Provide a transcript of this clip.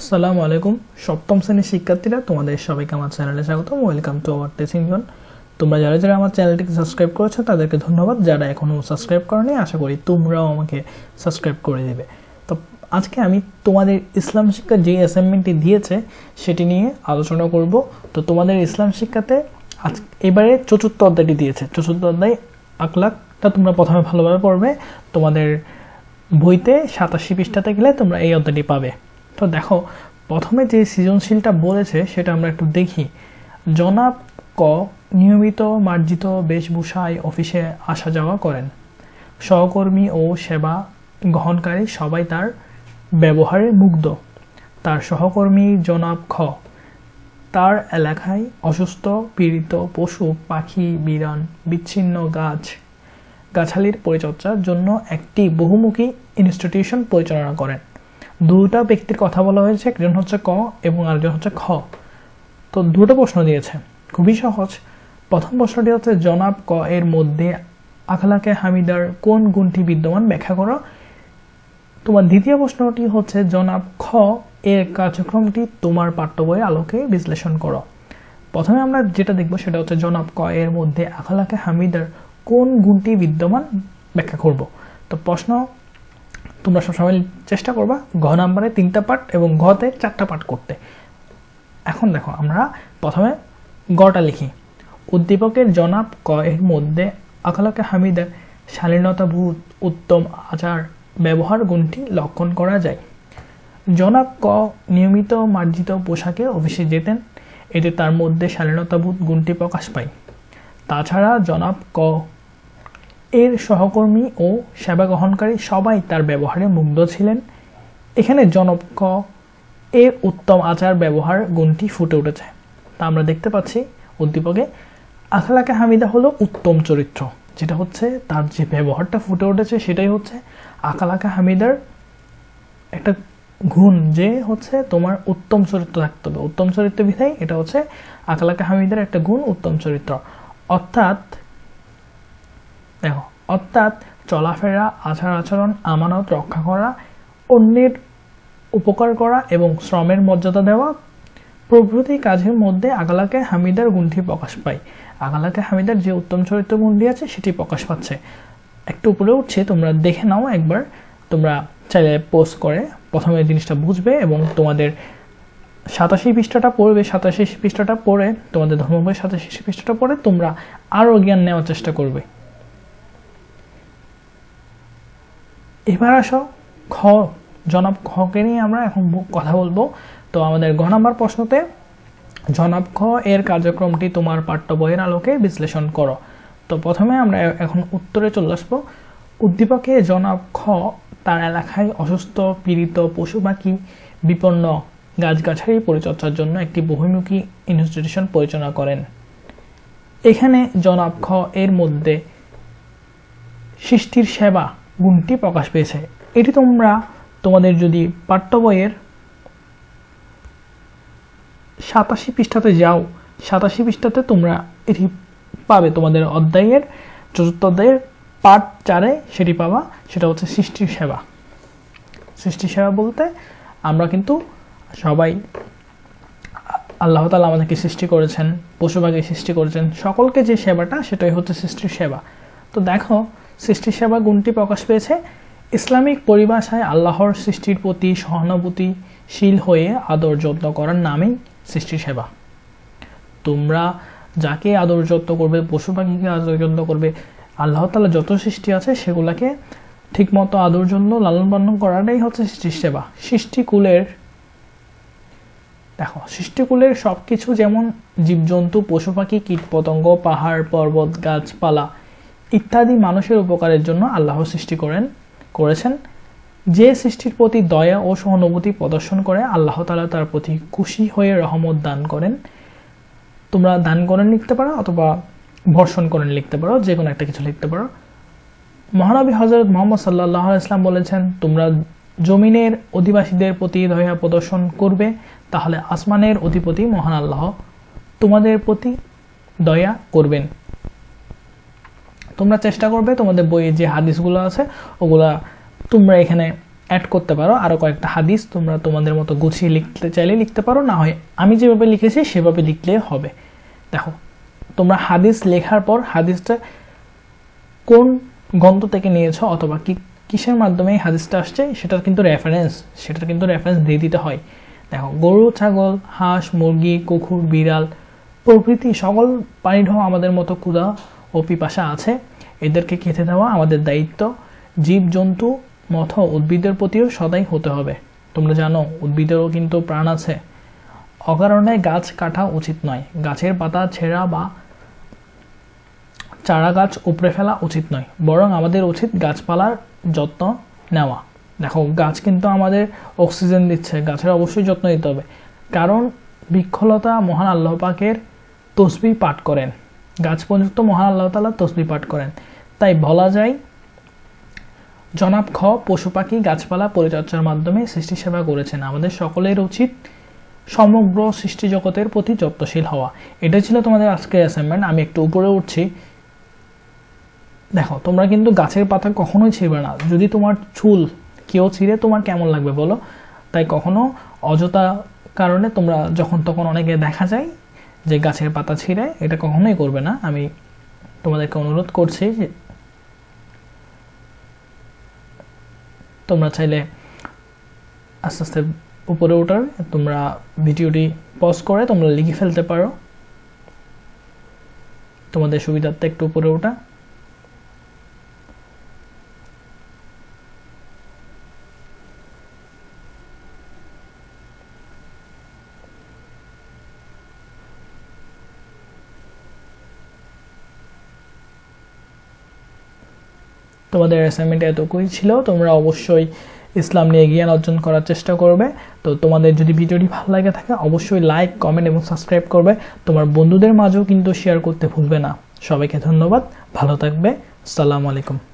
আসসালামু আলাইকুম সপ্তম শ্রেণীর শিক্ষার্থীরা তোমাদের সবাইকে আমার চ্যানেলে স্বাগতম welcome to our teaching zone তোমরা যারা যারা আমার চ্যানেলটিকে সাবস্ক্রাইব করেছো তাদেরকে ধন্যবাদ যারা এখনও সাবস্ক্রাইব নি আশা করি তোমরাও আমাকে সাবস্ক্রাইব করে দেবে তো আজকে আমি তোমাদের ইসলাম শিক্ষা যে অ্যাসাইনমেন্টটি দিয়েছে সেটি নিয়ে আলোচনা করব তো তোমাদের ইসলাম শিক্ষাতে আজ এবারে চতুর্থ অধ্যায়টি দিয়েছে চতুর্থ অধ্যায় আকলাকটা তোমরা প্রথমে ভালোভাবে পড়বে তোমাদের বইতে সাতাশি পৃষ্ঠাতে গেলে তোমরা এই অধ্যায়টি পাবে তো দেখো প্রথমে যে সৃজনশীলটা বলেছে সেটা আমরা একটু দেখি জনাব ক নিয়মিত মার্জিত বেশভূষায় অফিসে আসা যাওয়া করেন সহকর্মী ও সেবা গ্রহণকারী সবাই তার ব্যবহারে মুগ্ধ তার সহকর্মী জনাব খ তার এলাকায় অসুস্থ পীড়িত পশু পাখি বিরান বিচ্ছিন্ন গাছ গাছালির পরিচর্যার জন্য একটি বহুমুখী ইনস্টিটিউশন পরিচালনা করেন দুটা ব্যক্তির কথা বলা হয়েছে একজন হচ্ছে ক এবং আরেকজন হচ্ছে খ তো দুটো প্রশ্ন দিয়েছে খুবই সহজ প্রথম প্রশ্নটি হচ্ছে জনাব ক এর মধ্যে আখলাকে হামিদার কোন গুণটি বিদ্যমান ব্যাখ্যা করো তোমার দ্বিতীয় প্রশ্নটি হচ্ছে জনাব খ এর কার্যক্রমটি তোমার পাঠ্য বইয়ের আলোকে বিশ্লেষণ করো প্রথমে আমরা যেটা দেখবো সেটা হচ্ছে জনাব ক এর মধ্যে আখলাকে হামিদার কোন গুণটি বিদ্যমান ব্যাখ্যা করব তো প্রশ্ন তোমরা সবসময় চেষ্টা করবা ঘ নাম্বারে তিনটা পার্ট এবং ঘতে চারটা পার্ট করতে এখন দেখো আমরা প্রথমে গটা লিখি উদ্দীপকের জনাব ক এর মধ্যে আকালকে হামিদের ভূত উত্তম আচার ব্যবহার গুণটি লক্ষণ করা যায় জনাব ক নিয়মিত মার্জিত পোশাকে অফিসে যেতেন এতে তার মধ্যে শালীনতাবোধ গুণটি প্রকাশ পায় তাছাড়া জনাব ক এর সহকর্মী ও সেবা গ্রহণকারী সবাই তার ব্যবহারে মুগ্ধ ছিলেন এখানে জনক এর উত্তম আচার ব্যবহার গুণটি ফুটে উঠেছে তা আমরা দেখতে পাচ্ছি উদ্দীপকে আখলাকে হামিদা হলো উত্তম চরিত্র যেটা হচ্ছে তার যে ব্যবহারটা ফুটে উঠেছে সেটাই হচ্ছে আকালাকা হামিদার একটা গুণ যে হচ্ছে তোমার উত্তম চরিত্র থাকতে হবে উত্তম চরিত্র বিধায় এটা হচ্ছে আকালাকা হামিদার একটা গুণ উত্তম চরিত্র অর্থাৎ দেখো অর্থাৎ চলাফেরা আচার আচরণ আমানত রক্ষা করা অন্যের উপকার করা এবং শ্রমের মর্যাদা দেওয়া প্রভৃতি কাজের মধ্যে আগালাকে হামিদার গুণটি প্রকাশ পায় আগালাকে হামিদার যে উত্তম চরিত্র গুণটি আছে সেটি প্রকাশ পাচ্ছে একটু উপরে উঠছে তোমরা দেখে নাও একবার তোমরা চাইলে পোস্ট করে প্রথমে জিনিসটা বুঝবে এবং তোমাদের সাতাশি পৃষ্ঠাটা পড়বে সাতাশি পৃষ্ঠাটা পড়ে তোমাদের ধর্ম বই সাতাশি পৃষ্ঠাটা পড়ে তোমরা আরও জ্ঞান নেওয়ার চেষ্টা করবে এবার আসো খ জনাব খকে নিয়ে আমরা এখন কথা বলবো তো আমাদের ঘ নম্বর প্রশ্নতে জনাব খ এর কার্যক্রমটি তোমার পাঠ্য বইয়ের আলোকে বিশ্লেষণ করো তো প্রথমে আমরা এখন উত্তরে চলে আসবো উদ্দীপকে জনাব খ তার এলাকায় অসুস্থ পীড়িত পশু পাখি বিপন্ন গাছগাছালি পরিচর্যার জন্য একটি বহুমুখী ইনস্টিটিউশন পরিচালনা করেন এখানে জনাব খ এর মধ্যে সৃষ্টির সেবা গুণটি প্রকাশ পেয়েছে এটি তোমরা তোমাদের যদি পাঠ্য বইয়ের সাতাশি পৃষ্ঠাতে যাও সাতাশি পৃষ্ঠাতে তোমরা এটি পাবে তোমাদের অধ্যায়ের চতুর্থ অধ্যায়ের পাঠ চারে সেটি পাবা সেটা হচ্ছে সৃষ্টি সেবা সৃষ্টি সেবা বলতে আমরা কিন্তু সবাই আল্লাহ তালা আমাদেরকে সৃষ্টি করেছেন পশু সৃষ্টি করেছেন সকলকে যে সেবাটা সেটাই হচ্ছে সৃষ্টির সেবা তো দেখো সৃষ্টিসেবা গুণটি প্রকাশ পেয়েছে ইসলামিক পরিভাষায় আল্লাহর সৃষ্টির প্রতি সহানুভূতিশীল হয়ে আদর যত্ন করার নামেই সেবা তোমরা যাকে আদর যত্ন করবে পশু পাখিকে আদর যত্ন করবে আল্লাহ তালা যত সৃষ্টি আছে সেগুলাকে ঠিকমতো আদর জন্য লালন পালন করাটাই হচ্ছে সেবা সৃষ্টিকুলের দেখো সৃষ্টিকুলের সব কিছু যেমন জীবজন্তু পশু পাখি কীটপতঙ্গ পাহাড় পর্বত গাছপালা ইত্যাদি মানুষের উপকারের জন্য আল্লাহ সৃষ্টি করেন করেছেন যে সৃষ্টির প্রতি দয়া ও সহানুভূতি প্রদর্শন করে আল্লাহ তালা তার প্রতি খুশি হয়ে রহমত দান করেন তোমরা দান করেন লিখতে পারো অথবা ভর্ষণ করেন লিখতে পারো যে কোনো একটা কিছু লিখতে পারো মহানবী হজরত মোহাম্মদ সাল্লাহ ইসলাম বলেছেন তোমরা জমিনের অধিবাসীদের প্রতি দয়া প্রদর্শন করবে তাহলে আসমানের অধিপতি মহান আল্লাহ তোমাদের প্রতি দয়া করবেন তোমরা চেষ্টা করবে তোমাদের বইয়ে যে হাদিসগুলো আছে ওগুলা তোমরা এখানে অ্যাড করতে পারো আরও কয়েকটা হাদিস তোমরা তোমাদের মতো গুছিয়ে লিখতে চাইলে লিখতে পারো না হয় আমি যেভাবে লিখেছি সেভাবে লিখলে হবে দেখো তোমরা হাদিস লেখার পর হাদিসটা কোন গ্রন্থ থেকে নিয়েছো অথবা কি কিসের মাধ্যমে হাদিসটা আসছে সেটার কিন্তু রেফারেন্স সেটার কিন্তু রেফারেন্স দিয়ে দিতে হয় দেখো গরু ছাগল হাঁস মুরগি কুকুর বিড়াল প্রভৃতি সকল প্রাণীর আমাদের মতো কুদা ও পিপাসা আছে এদেরকে খেতে দেওয়া আমাদের দায়িত্ব জীবজন্তু মথ উদ্ভিদের প্রতিও সদাই হতে হবে তোমরা জানো উদ্ভিদেরও কিন্তু প্রাণ আছে অকারণে গাছ কাটা উচিত নয় গাছের পাতা ছেঁড়া বা চারা গাছ উপড়ে ফেলা উচিত নয় বরং আমাদের উচিত গাছপালার যত্ন নেওয়া দেখো গাছ কিন্তু আমাদের অক্সিজেন দিচ্ছে গাছের অবশ্যই যত্ন নিতে হবে কারণ বৃক্ষলতা মহান আল্লাহ পাকের তসবি পাঠ করেন গাছ পর্যন্ত মহান আল্লাহ তালা তসবি পাঠ করেন তাই বলা যায় জনাব খ পশু পাখি গাছপালা পরিচর্যার মাধ্যমে সৃষ্টি সেবা করেছেন আমাদের সকলের উচিত সমগ্র সৃষ্টি জগতের প্রতি যত্নশীল হওয়া এটা ছিল তোমাদের আজকের অ্যাসাইনমেন্ট আমি একটু উপরে উঠছি দেখো তোমরা কিন্তু গাছের পাতা কখনোই ছিঁড়বে না যদি তোমার চুল কেউ ছিঁড়ে তোমার কেমন লাগবে বলো তাই কখনো অযথা কারণে তোমরা যখন তখন অনেকে দেখা যায় যে গাছের পাতা ছিঁড়ে এটা কখনোই করবে না আমি তোমাদেরকে অনুরোধ করছি যে তোমরা চাইলে আস্তে আস্তে উপরে ওঠার তোমরা ভিডিওটি পজ করে তোমরা লিখে ফেলতে পারো তোমাদের সুবিধার্থে একটু উপরে ওঠা তোমাদের অ্যাসাইনমেন্ট এতটুকুই ছিল তোমরা অবশ্যই ইসলাম নিয়ে জ্ঞান অর্জন করার চেষ্টা করবে তো তোমাদের যদি ভিডিওটি ভালো লাগে থাকে অবশ্যই লাইক কমেন্ট এবং সাবস্ক্রাইব করবে তোমার বন্ধুদের মাঝেও কিন্তু শেয়ার করতে ভুলবে না সবাইকে ধন্যবাদ ভালো থাকবে সালাম আলাইকুম